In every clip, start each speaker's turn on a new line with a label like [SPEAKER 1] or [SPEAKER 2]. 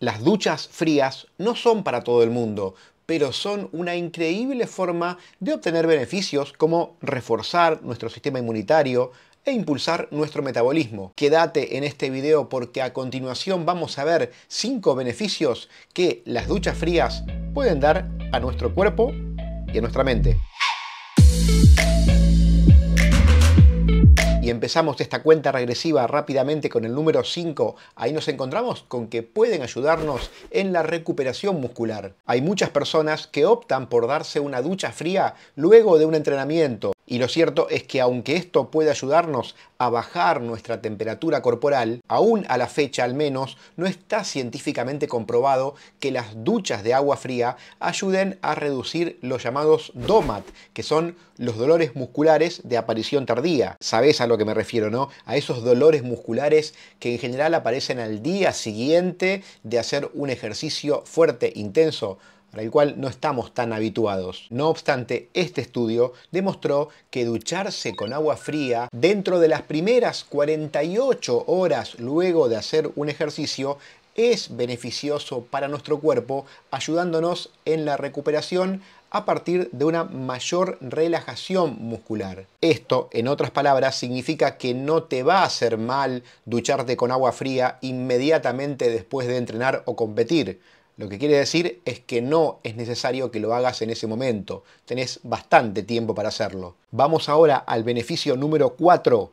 [SPEAKER 1] Las duchas frías no son para todo el mundo, pero son una increíble forma de obtener beneficios como reforzar nuestro sistema inmunitario e impulsar nuestro metabolismo. Quédate en este video porque a continuación vamos a ver 5 beneficios que las duchas frías pueden dar a nuestro cuerpo y a nuestra mente empezamos esta cuenta regresiva rápidamente con el número 5, ahí nos encontramos con que pueden ayudarnos en la recuperación muscular. Hay muchas personas que optan por darse una ducha fría luego de un entrenamiento y lo cierto es que aunque esto puede ayudarnos a bajar nuestra temperatura corporal, aún a la fecha al menos no está científicamente comprobado que las duchas de agua fría ayuden a reducir los llamados DOMAT, que son los dolores musculares de aparición tardía. Sabes a lo que me refiero, ¿no? A esos dolores musculares que en general aparecen al día siguiente de hacer un ejercicio fuerte, intenso para el cual no estamos tan habituados. No obstante, este estudio demostró que ducharse con agua fría dentro de las primeras 48 horas luego de hacer un ejercicio es beneficioso para nuestro cuerpo, ayudándonos en la recuperación a partir de una mayor relajación muscular. Esto, en otras palabras, significa que no te va a hacer mal ducharte con agua fría inmediatamente después de entrenar o competir lo que quiere decir es que no es necesario que lo hagas en ese momento. Tenés bastante tiempo para hacerlo. Vamos ahora al beneficio número 4.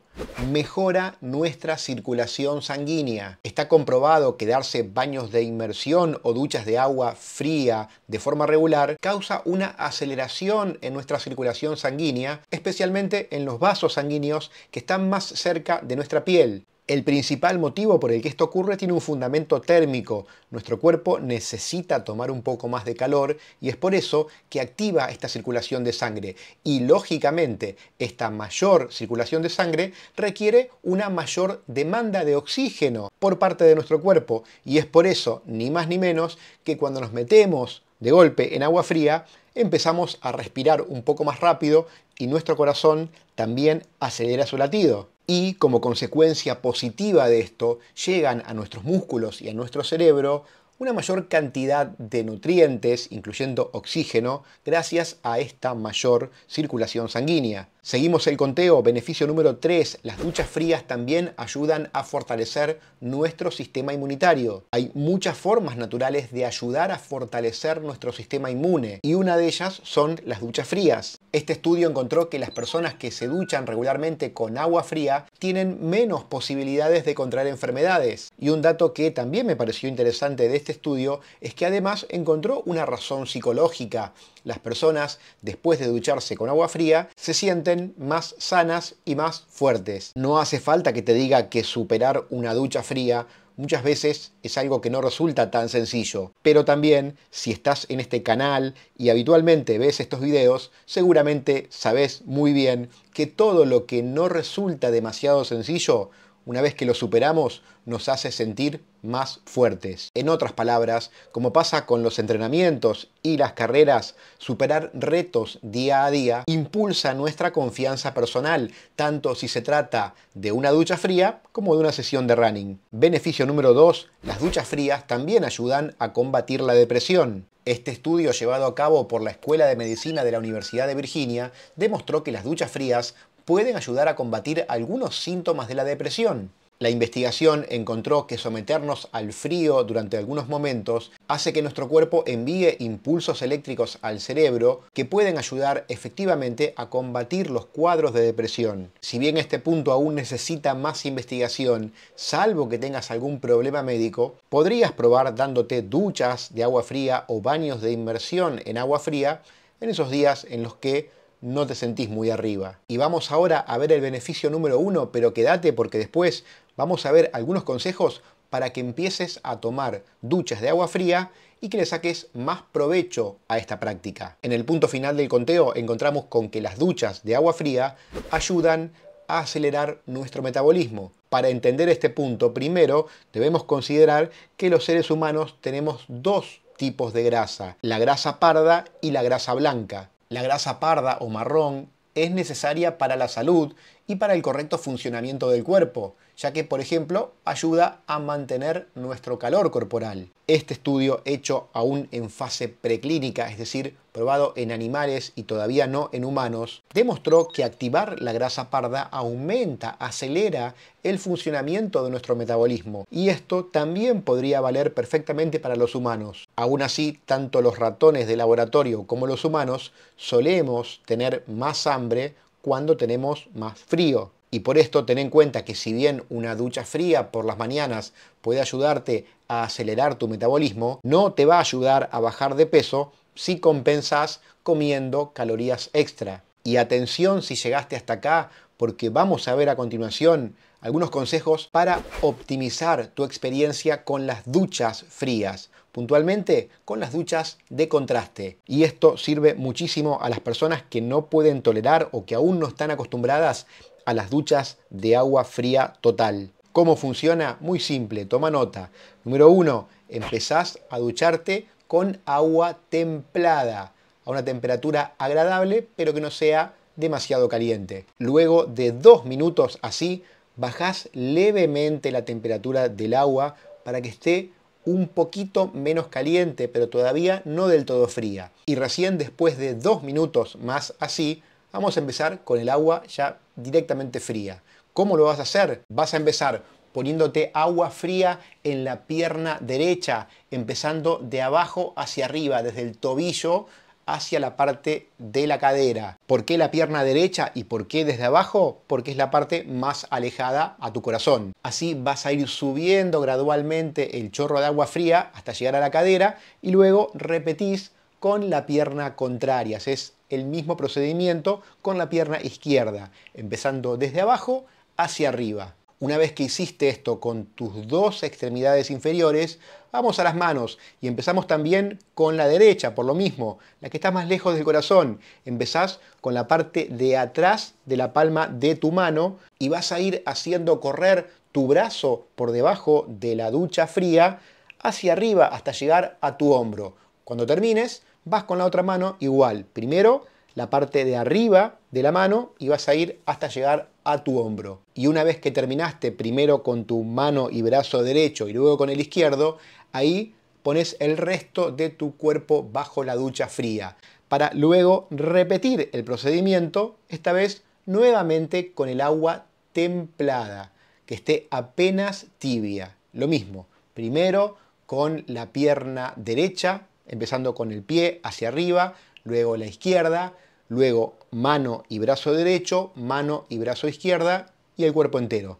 [SPEAKER 1] Mejora nuestra circulación sanguínea. Está comprobado que darse baños de inmersión o duchas de agua fría de forma regular causa una aceleración en nuestra circulación sanguínea, especialmente en los vasos sanguíneos que están más cerca de nuestra piel. El principal motivo por el que esto ocurre tiene un fundamento térmico. Nuestro cuerpo necesita tomar un poco más de calor y es por eso que activa esta circulación de sangre. Y lógicamente, esta mayor circulación de sangre requiere una mayor demanda de oxígeno por parte de nuestro cuerpo. Y es por eso, ni más ni menos, que cuando nos metemos de golpe en agua fría, empezamos a respirar un poco más rápido y nuestro corazón también acelera su latido y como consecuencia positiva de esto llegan a nuestros músculos y a nuestro cerebro una mayor cantidad de nutrientes, incluyendo oxígeno, gracias a esta mayor circulación sanguínea. Seguimos el conteo, beneficio número 3, las duchas frías también ayudan a fortalecer nuestro sistema inmunitario. Hay muchas formas naturales de ayudar a fortalecer nuestro sistema inmune y una de ellas son las duchas frías. Este estudio encontró que las personas que se duchan regularmente con agua fría tienen menos posibilidades de contraer enfermedades. Y un dato que también me pareció interesante de este estudio es que además encontró una razón psicológica. Las personas, después de ducharse con agua fría, se sienten más sanas y más fuertes. No hace falta que te diga que superar una ducha fría muchas veces es algo que no resulta tan sencillo. Pero también, si estás en este canal y habitualmente ves estos videos, seguramente sabes muy bien que todo lo que no resulta demasiado sencillo una vez que lo superamos, nos hace sentir más fuertes. En otras palabras, como pasa con los entrenamientos y las carreras, superar retos día a día impulsa nuestra confianza personal, tanto si se trata de una ducha fría como de una sesión de running. Beneficio número 2, las duchas frías también ayudan a combatir la depresión. Este estudio llevado a cabo por la Escuela de Medicina de la Universidad de Virginia demostró que las duchas frías pueden ayudar a combatir algunos síntomas de la depresión. La investigación encontró que someternos al frío durante algunos momentos hace que nuestro cuerpo envíe impulsos eléctricos al cerebro que pueden ayudar efectivamente a combatir los cuadros de depresión. Si bien este punto aún necesita más investigación, salvo que tengas algún problema médico, podrías probar dándote duchas de agua fría o baños de inmersión en agua fría en esos días en los que no te sentís muy arriba. Y vamos ahora a ver el beneficio número uno, pero quédate porque después vamos a ver algunos consejos para que empieces a tomar duchas de agua fría y que le saques más provecho a esta práctica. En el punto final del conteo encontramos con que las duchas de agua fría ayudan a acelerar nuestro metabolismo. Para entender este punto, primero debemos considerar que los seres humanos tenemos dos tipos de grasa, la grasa parda y la grasa blanca. La grasa parda o marrón es necesaria para la salud y para el correcto funcionamiento del cuerpo, ya que, por ejemplo, ayuda a mantener nuestro calor corporal. Este estudio, hecho aún en fase preclínica, es decir, probado en animales y todavía no en humanos, demostró que activar la grasa parda aumenta, acelera el funcionamiento de nuestro metabolismo, y esto también podría valer perfectamente para los humanos. Aún así, tanto los ratones de laboratorio como los humanos solemos tener más hambre cuando tenemos más frío. Y por esto ten en cuenta que si bien una ducha fría por las mañanas puede ayudarte a acelerar tu metabolismo, no te va a ayudar a bajar de peso si compensas comiendo calorías extra. Y atención si llegaste hasta acá, porque vamos a ver a continuación algunos consejos para optimizar tu experiencia con las duchas frías, puntualmente con las duchas de contraste. Y esto sirve muchísimo a las personas que no pueden tolerar o que aún no están acostumbradas a las duchas de agua fría total. ¿Cómo funciona? Muy simple, toma nota. Número uno, empezás a ducharte con agua templada, a una temperatura agradable, pero que no sea demasiado caliente. Luego de dos minutos así, bajás levemente la temperatura del agua para que esté un poquito menos caliente, pero todavía no del todo fría. Y recién después de dos minutos más así, vamos a empezar con el agua ya directamente fría. ¿Cómo lo vas a hacer? Vas a empezar poniéndote agua fría en la pierna derecha, empezando de abajo hacia arriba, desde el tobillo hacia la parte de la cadera. ¿Por qué la pierna derecha y por qué desde abajo? Porque es la parte más alejada a tu corazón. Así vas a ir subiendo gradualmente el chorro de agua fría hasta llegar a la cadera y luego repetís con la pierna contraria. Es el mismo procedimiento con la pierna izquierda, empezando desde abajo hacia arriba. Una vez que hiciste esto con tus dos extremidades inferiores, vamos a las manos y empezamos también con la derecha, por lo mismo, la que está más lejos del corazón. Empezás con la parte de atrás de la palma de tu mano y vas a ir haciendo correr tu brazo por debajo de la ducha fría hacia arriba hasta llegar a tu hombro. Cuando termines, vas con la otra mano igual. Primero la parte de arriba de la mano y vas a ir hasta llegar a tu hombro. Y una vez que terminaste primero con tu mano y brazo derecho y luego con el izquierdo, ahí pones el resto de tu cuerpo bajo la ducha fría para luego repetir el procedimiento, esta vez nuevamente con el agua templada, que esté apenas tibia. Lo mismo, primero con la pierna derecha, empezando con el pie hacia arriba, luego la izquierda, luego mano y brazo derecho, mano y brazo izquierda y el cuerpo entero.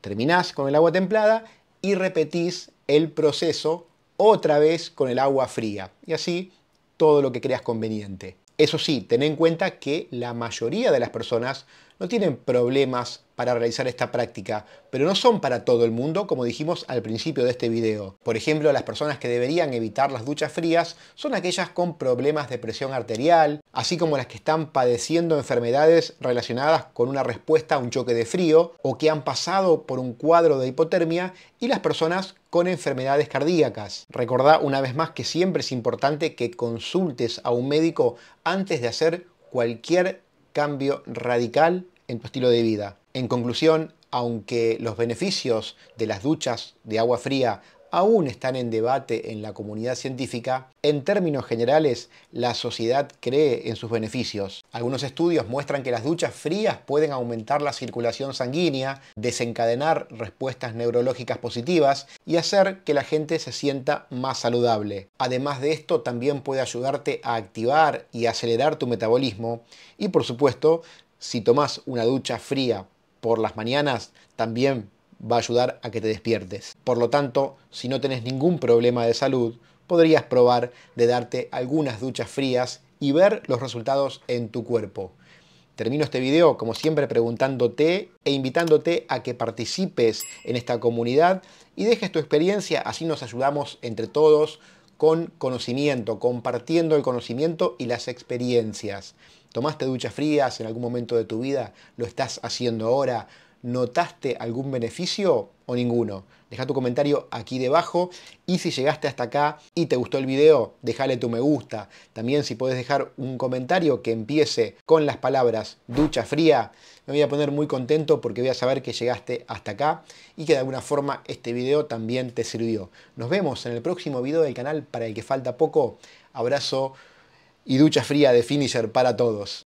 [SPEAKER 1] Terminás con el agua templada y repetís el proceso otra vez con el agua fría. Y así todo lo que creas conveniente. Eso sí, ten en cuenta que la mayoría de las personas no tienen problemas para realizar esta práctica, pero no son para todo el mundo, como dijimos al principio de este video. Por ejemplo, las personas que deberían evitar las duchas frías son aquellas con problemas de presión arterial, así como las que están padeciendo enfermedades relacionadas con una respuesta a un choque de frío, o que han pasado por un cuadro de hipotermia, y las personas con enfermedades cardíacas. Recordá una vez más que siempre es importante que consultes a un médico antes de hacer cualquier cambio radical en tu estilo de vida. En conclusión, aunque los beneficios de las duchas de agua fría aún están en debate en la comunidad científica, en términos generales la sociedad cree en sus beneficios. Algunos estudios muestran que las duchas frías pueden aumentar la circulación sanguínea, desencadenar respuestas neurológicas positivas y hacer que la gente se sienta más saludable. Además de esto, también puede ayudarte a activar y acelerar tu metabolismo y por supuesto, si tomas una ducha fría por las mañanas, también va a ayudar a que te despiertes. Por lo tanto, si no tenés ningún problema de salud, podrías probar de darte algunas duchas frías y ver los resultados en tu cuerpo. Termino este video como siempre preguntándote e invitándote a que participes en esta comunidad y dejes tu experiencia, así nos ayudamos entre todos con conocimiento, compartiendo el conocimiento y las experiencias. ¿Tomaste duchas frías en algún momento de tu vida? ¿Lo estás haciendo ahora? ¿Notaste algún beneficio o ninguno? Deja tu comentario aquí debajo y si llegaste hasta acá y te gustó el video, déjale tu me gusta. También si puedes dejar un comentario que empiece con las palabras ducha fría, me voy a poner muy contento porque voy a saber que llegaste hasta acá y que de alguna forma este video también te sirvió. Nos vemos en el próximo video del canal para el que falta poco. Abrazo y ducha fría de Finisher para todos.